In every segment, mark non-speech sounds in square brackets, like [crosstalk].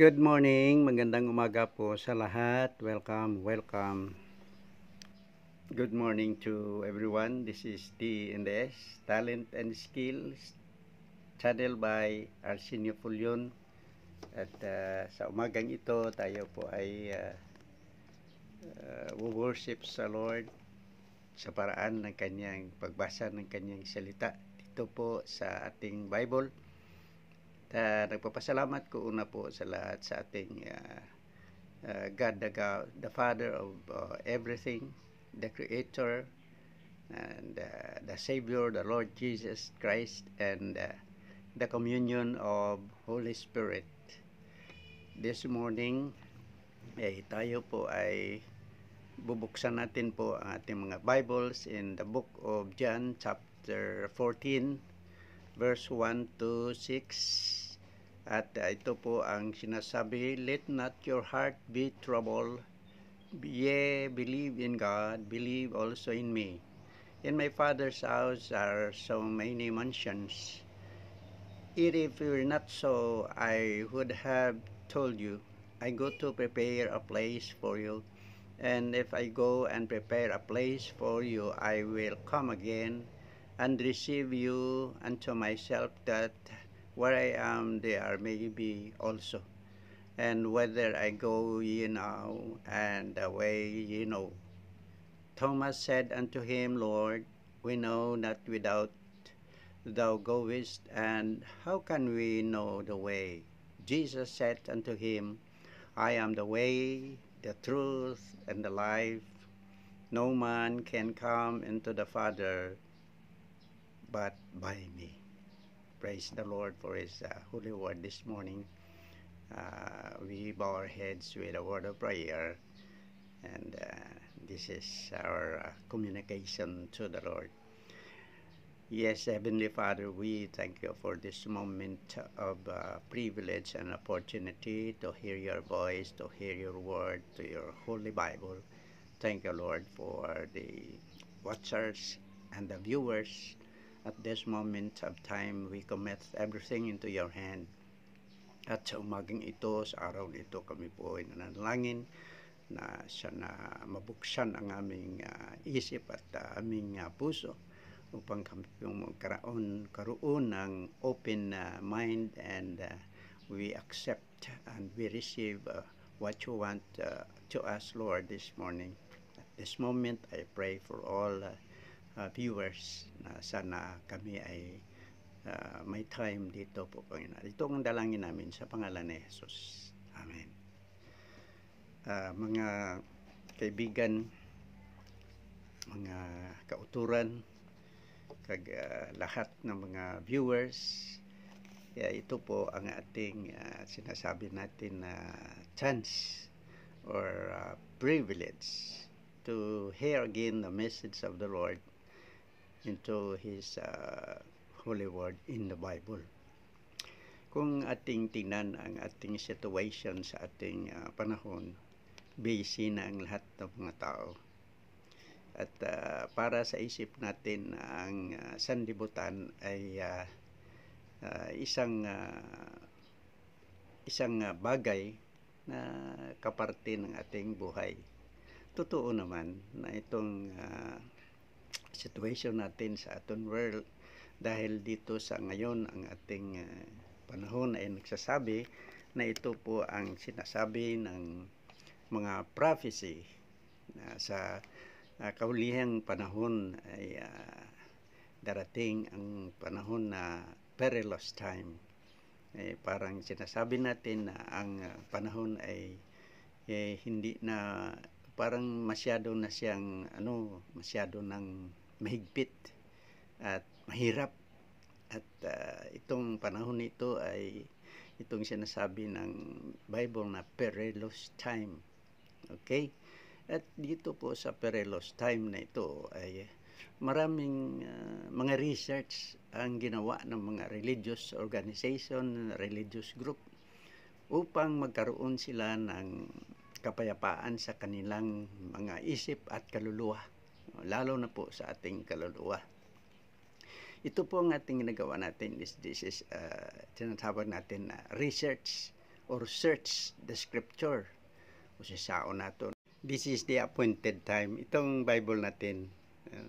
Good morning, magandang umaga po sa lahat. Welcome, welcome. Good morning to everyone. This is TNDS, Talent and Skills, channel by Arsenio Pulion. At uh, sa umagang ito, tayo po ay uh, uh, worship sa Lord sa paraan ng kanyang pagbasa ng kanyang salita dito po sa ating Bible uh, nagpapasalamat ko una po sa lahat sa ating uh, uh, God, the, God, the Father of uh, everything, the Creator, and uh, the Savior, the Lord Jesus Christ, and uh, the communion of Holy Spirit. This morning, eh, tayo po ay bubuksan natin po ang ating mga Bibles in the book of John chapter 14 verse 1 to 6 at uh, ito po ang sinasabi, let not your heart be troubled. Ye believe in God, believe also in me. In my Father's house are so many mansions. It if it were not so, I would have told you, I go to prepare a place for you. And if I go and prepare a place for you, I will come again and receive you unto myself that where I am, they are maybe also. And whether I go, you know, and away, you know. Thomas said unto him, Lord, we know not without thou goest, and how can we know the way? Jesus said unto him, I am the way, the truth, and the life. No man can come into the Father but by me praise the Lord for His uh, holy word this morning. Uh, we bow our heads with a word of prayer, and uh, this is our uh, communication to the Lord. Yes, Heavenly Father, we thank you for this moment of uh, privilege and opportunity to hear your voice, to hear your word, to your holy Bible. Thank you, Lord, for the watchers and the viewers At this moment of time, we commit everything into your hand. At sa umagang ito, sa araw nito, kami po ay nanalangin na sana mabuksan ang aming uh, isip at uh, aming uh, puso upang kami pong magkaroon karoon ng open uh, mind and uh, we accept and we receive uh, what you want uh, to us, Lord, this morning. At this moment, I pray for all uh, uh, viewers na sana kami ay uh, may time dito po Panginoon. Ito ang dalangin namin sa pangalan ni Jesus. Amen. Uh, mga kaibigan, mga kauturan, kag uh, lahat ng mga viewers, yeah, ito po ang ating uh, sinasabi natin na uh, chance or uh, privilege to hear again the message of the Lord into His uh, Holy Word in the Bible. Kung ating tingnan ang ating situation sa ating uh, panahon, busy na ang lahat ng mga tao. At uh, para sa isip natin, ang uh, sandibutan ay uh, uh, isang uh, isang uh, bagay na kaparte ng ating buhay. Totoo naman na itong uh, situation natin sa aton world dahil dito sa ngayon ang ating ah, panahon ay nagsasabi na ito po ang sinasabi ng mga prophecy na sa uh, kaulihang panahon ay uh, darating ang panahon na perilous time eh, parang sinasabi natin na ang panahon ay eh, hindi na parang masyado na siyang ano masyado ng mahigpit at mahirap. At uh, itong panahon nito ay itong sinasabi ng Bible na perilous time. Okay? At dito po sa perilous time na ito ay maraming uh, mga research ang ginawa ng mga religious organization, religious group upang magkaroon sila ng kapayapaan sa kanilang mga isip at kaluluwa lalo na po sa ating kaluluwa. Ito po ang ating ginagawa natin is this is uh, tinatawag natin na uh, research or search the scripture o sasaon natin. This is the appointed time. Itong Bible natin, uh,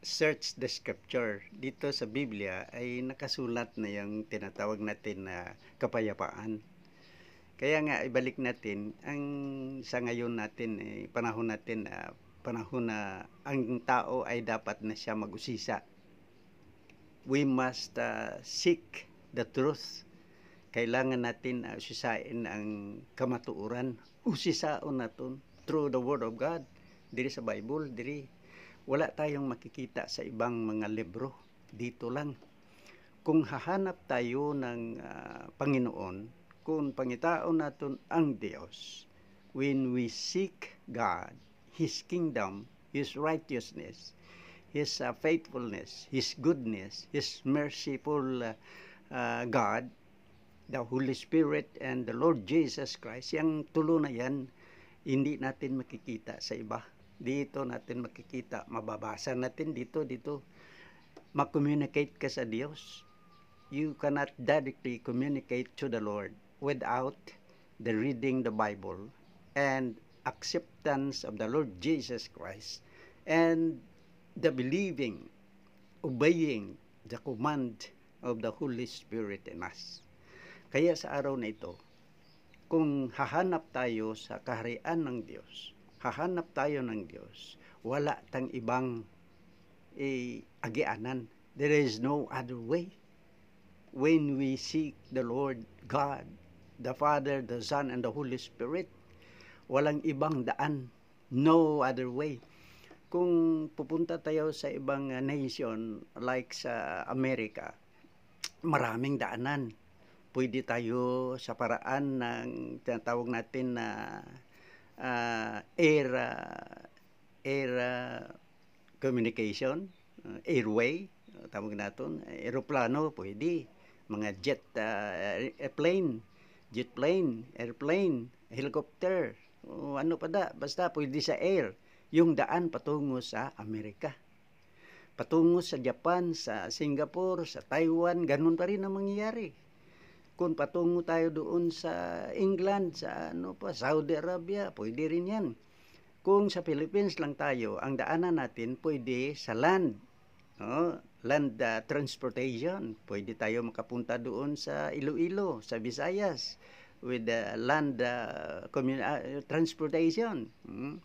search the scripture. Dito sa Biblia ay nakasulat na yung tinatawag natin na uh, kapayapaan. Kaya nga ibalik natin ang sa ngayon natin eh, panahon natin uh, panahon na ang tao ay dapat na siya mag-usisa. We must uh, seek the truth. Kailangan natin uh, usisain ang kamatuuran. Usisaon natin through the Word of God. Diri sa Bible, diri. Wala tayong makikita sa ibang mga libro. Dito lang. Kung hahanap tayo ng uh, Panginoon, kung pangitaon natin ang Diyos, when we seek God, His kingdom, His righteousness, His uh, faithfulness, His goodness, His merciful uh, uh, God, the Holy Spirit, and the Lord Jesus Christ, Yang tulo na yan, hindi natin makikita sa iba. Dito natin makikita, mababasa natin dito, dito. Makommunicate ka sa Diyos. You cannot directly communicate to the Lord without the reading the Bible and acceptance of the Lord Jesus Christ and the believing, obeying the command of the Holy Spirit in us. Kaya sa araw na ito, kung hahanap tayo sa kaharian ng Diyos, hahanap tayo ng Diyos, wala tang ibang eh, agianan. There is no other way. When we seek the Lord God, the Father, the Son, and the Holy Spirit, Walang ibang daan. No other way. Kung pupunta tayo sa ibang ah, nation like sa Amerika, maraming daanan. Pwede tayo sa paraan ng tinatawag natin na uh, air uh, air uh, communication, uh, airway, tawag natin, aeroplano, pwede. Mga jet uh, ah, plane, jet plane, airplane, helicopter, o ano pa da, basta pwede sa air, yung daan patungo sa Amerika. Patungo sa Japan, sa Singapore, sa Taiwan, ganun pa rin ang mangyayari. Kung patungo tayo doon sa England, sa ano pa, Saudi Arabia, pwede rin yan. Kung sa Philippines lang tayo, ang daanan natin pwede sa land. No? Land uh, transportation. Pwede tayo makapunta doon sa Iloilo, sa Visayas with the land uh, uh, transportation. Hmm?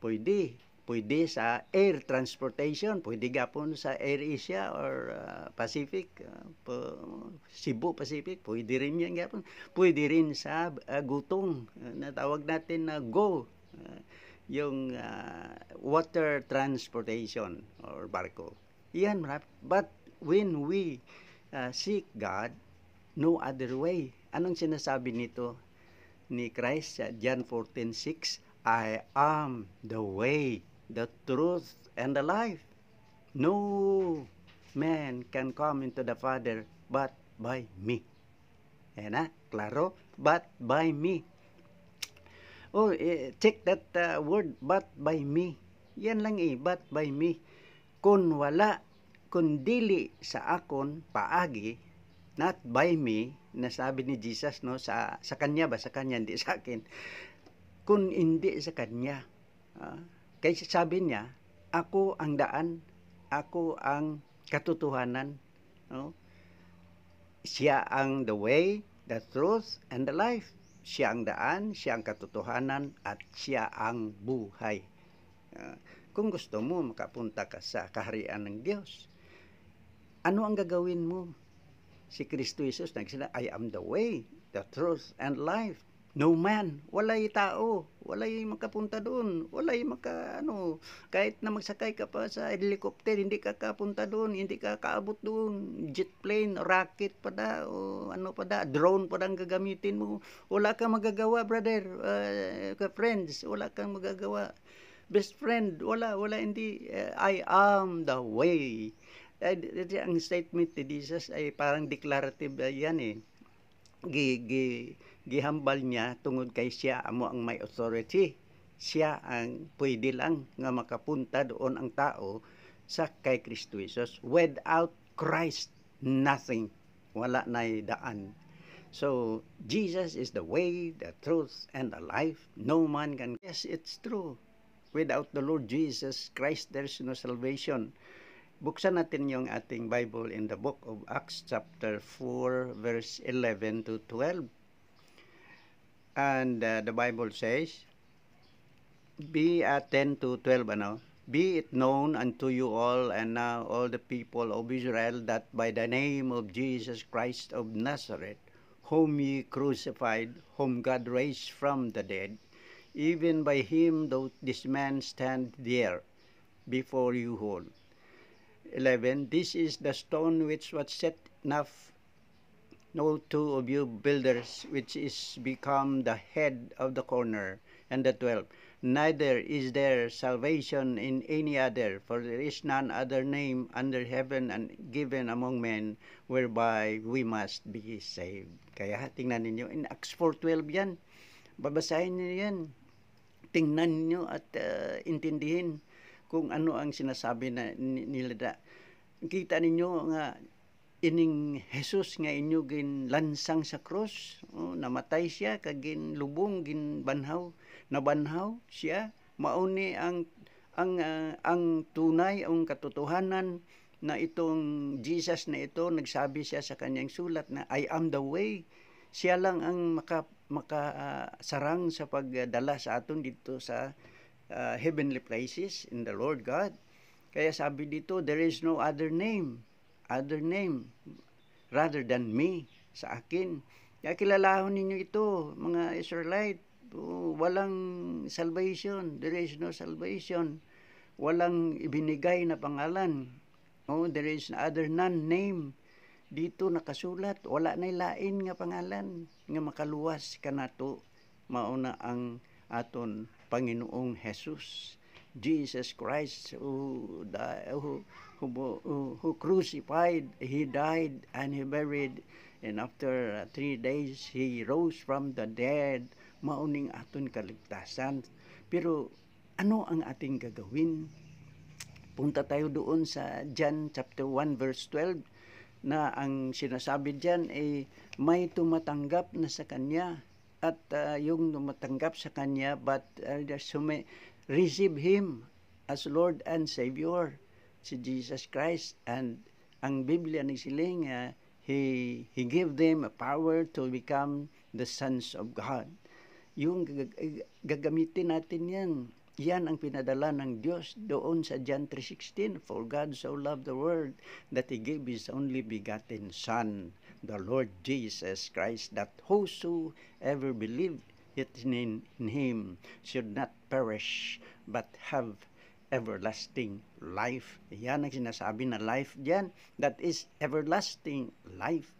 Pwede. Pwede sa air transportation. Pwede gapon sa Air Asia or uh, Pacific. Uh, po, Cebu Pacific. Pwede rin yan gapon. Pwede rin sa uh, gutong. Uh, natawag natin na uh, GO. Uh, yung uh, water transportation or barko. Yan, but when we uh, seek God, no other way Anong sinasabi nito ni Christ sa John 14:6? I am the way, the truth, and the life. No man can come into the Father but by me. Ayan na, klaro? But by me. Oh, eh, check that uh, word, but by me. Yan lang eh, but by me. Kung wala, kung dili sa akon, paagi, not by me, nasabi ni Jesus no sa sa kanya ba sa kanya hindi sa akin. Kun hindi sa kanya. Uh, ah, kaya sabi niya, ako ang daan, ako ang katotohanan, no? Siya ang the way, the truth and the life. Siya ang daan, siya ang katotohanan at siya ang buhay. Uh, kung gusto mo makapunta ka sa kaharian ng Diyos, ano ang gagawin mo? Si Kristo Jesus nagsina, I am the way, the truth, and life. No man, walay tao, walay makapunta doon, walay maka ano, kahit na magsakay ka pa sa helicopter, hindi ka kapunta doon, hindi ka kaabot doon, jet plane, rocket pa da, o ano pa da, drone pa da ang gagamitin mo. Wala kang magagawa, brother, uh, friends, wala kang magagawa. Best friend, wala, wala, hindi, uh, I am the way. Ay, ang statement ni Jesus ay parang declarative uh, yan eh. Gi, gi, gihambal niya tungod kay siya amo ang may authority. Siya ang pwede lang nga makapunta doon ang tao sa kay Kristo Jesus. Without Christ, nothing. Wala na daan. So, Jesus is the way, the truth, and the life. No man can. Yes, it's true. Without the Lord Jesus Christ, there's no salvation. Buksan natin yung ating Bible in the book of Acts chapter 4 verse 11 to 12. And uh, the Bible says, Be at 10 to 12, ano? Be it known unto you all and now all the people of Israel that by the name of Jesus Christ of Nazareth, whom ye crucified, whom God raised from the dead, even by him doth this man stand there before you whole. 11 This is the stone which was set enough no two of you builders which is become the head of the corner and the 12 neither is there salvation in any other for there is none other name under heaven and given among men whereby we must be saved kaya tingnan ninyo in Acts 4:12 yan babasahin niyo yan tingnan niyo at uh, intindihin kung ano ang sinasabi na nila da. Kita ninyo nga ining Jesus nga inyo gin lansang sa cross, oh, namatay siya kag gin lubong gin banhaw, nabanhaw siya mauni ang ang uh, ang tunay ang katotohanan na itong Jesus na ito nagsabi siya sa kanyang sulat na I am the way siya lang ang maka makasarang ah, uh, sa pagdala sa aton dito sa uh, heavenly places in the Lord God. Kaya sabi dito, there is no other name, other name, rather than me, sa akin. Kaya kilalahon ninyo ito, mga Israelite. Oh, walang salvation, there is no salvation. Walang ibinigay na pangalan. Oh, there is no other none name dito nakasulat wala na lain nga pangalan nga makaluwas kanato mao na ang aton Panginoong Jesus. Jesus Christ who, died, who, who, who crucified, he died and he buried and after uh, three days he rose from the dead mauning aton kaligtasan pero ano ang ating gagawin punta tayo doon sa John chapter 1 verse 12 na ang sinasabi diyan ay may tumatanggap na sa kanya at uh, yung tumatanggap sa kanya but uh, ah, sumi- receive him as Lord and Savior si Jesus Christ and ang Biblia nagsiling uh, ah, he he gave them a power to become the sons of God yung gag- gagamitin natin yan yan ang pinadala ng Diyos doon sa John 3.16. For God so loved the world that He gave His only begotten Son, the Lord Jesus Christ, that whosoever believed in, in Him should not perish, but have everlasting life. Yan ang sinasabi na life dyan. That is everlasting life.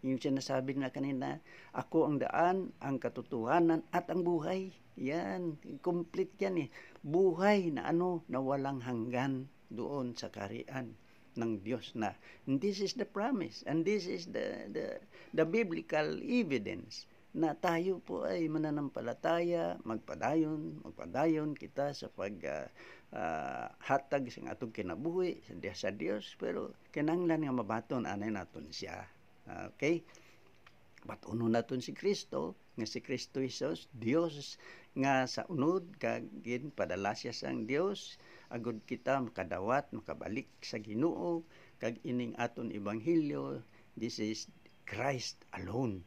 Yung sinasabi na kanina, ako ang daan, ang katotohanan at ang buhay. Yan, complete yan eh. Buhay na ano, na walang hanggan doon sa karian ng Diyos na. And this is the promise and this is the, the, the biblical evidence na tayo po ay mananampalataya, magpadayon, magpadayon kita sa pag uh, uh, hatag sa atong kinabuhi sa Diyos, sa Diyos pero kinanglan nga mabaton anay naton siya. Ah, okay? Batuno naton si Kristo nga si Kristo Jesus Dios nga sa unod kag gin padala siya sang Dios agud kita makadawat makabalik sa Ginoo kag ining aton ebanghelyo this is Christ alone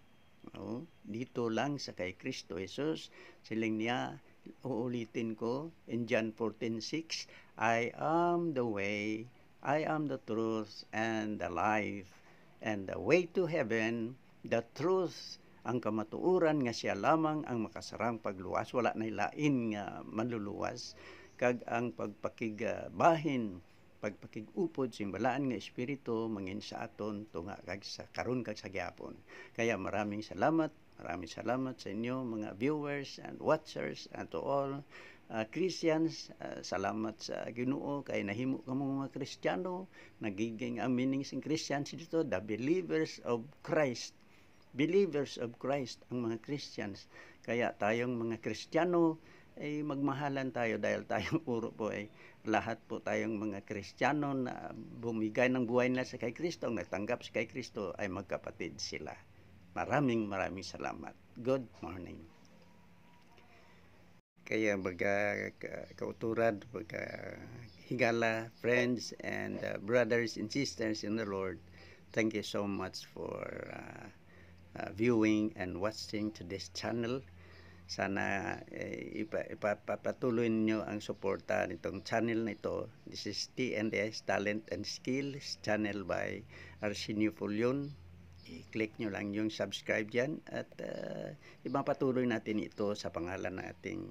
no? dito lang sa kay Kristo Jesus siling niya uulitin ko in John 14:6 I am the way I am the truth and the life and the way to heaven the truth ang kamatuoran nga siya lamang ang makasarang pagluwas wala nay lain nga manluluwas kag ang pagpakigbahin pagpakigupod simbalaan nga espiritu mangin sa aton tunga kag sa karon kag sa gyapon kaya maraming salamat maraming salamat sa inyo mga viewers and watchers and to all uh, Christians, uh, salamat sa Ginoo kay nahimo kamo mga Kristiyano, nagiging ang meaning sing Christians dito, the believers of Christ believers of Christ ang mga Christians. Kaya tayong mga Kristiyano ay eh, magmahalan tayo dahil tayong puro [laughs] po ay eh, lahat po tayong mga Kristiyano na bumigay ng buhay nila sa kay Kristo, natanggap sa kay Kristo ay magkapatid sila. Maraming maraming salamat. Good morning. Kaya mga kauturan, mga higala, friends and uh, brothers and sisters in the Lord, thank you so much for uh, Uh, viewing and watching to this channel. Sana eh, ipapatuloy niyo ang suporta nitong channel na ito. This is TNDS Talent and Skills channel by Arsenio Fulion. I-click nyo lang yung subscribe dyan at uh, ipapatuloy natin ito sa pangalan ng ating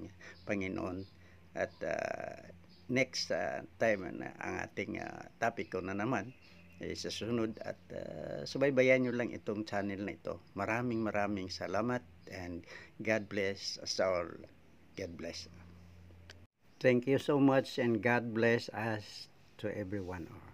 Panginoon. At uh, next uh, time na ang ating uh, topic ko na naman eh, sa sunod at uh, subaybayan nyo lang itong channel na ito. Maraming maraming salamat and God bless us all. God bless. Thank you so much and God bless us to everyone. all